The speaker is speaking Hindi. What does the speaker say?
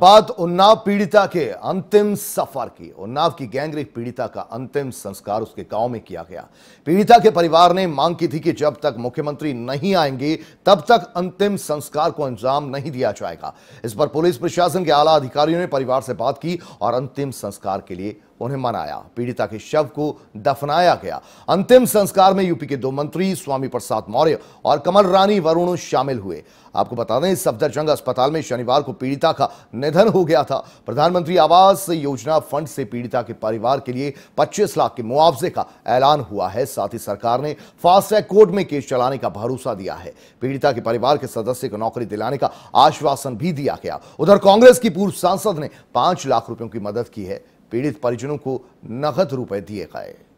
बात उन्नाव पीड़िता के अंतिम सफर की उन्नाव की गैंगरेप पीड़िता का अंतिम संस्कार उसके गांव में किया गया पीड़िता के परिवार ने मांग की थी कि जब तक मुख्यमंत्री नहीं आएंगे तब तक अंतिम संस्कार को अंजाम नहीं दिया जाएगा इस पर पुलिस प्रशासन के आला अधिकारियों ने परिवार से बात की और अंतिम संस्कार के लिए उन्हें मनाया पीड़िता के शव को दफनाया गया अंतिम संस्कार में यूपी के दो मंत्री स्वामी प्रसाद मौर्य और कमल रानी वरुण शामिल हुए आपको बता दें सफदरजंग अस्पताल में शनिवार को पीड़िता का निधन हो गया था प्रधानमंत्री आवास योजना फंड से पीड़िता के परिवार के लिए 25 लाख के मुआवजे का ऐलान हुआ है साथ ही सरकार ने फास्ट ट्रैक कोर्ट में केस चलाने का भरोसा दिया है पीड़िता के परिवार के सदस्य को नौकरी दिलाने का आश्वासन भी दिया गया उधर कांग्रेस की पूर्व सांसद ने पांच लाख रुपयों की मदद की है पीड़ित परिजनों को नकद रुपए दिए गए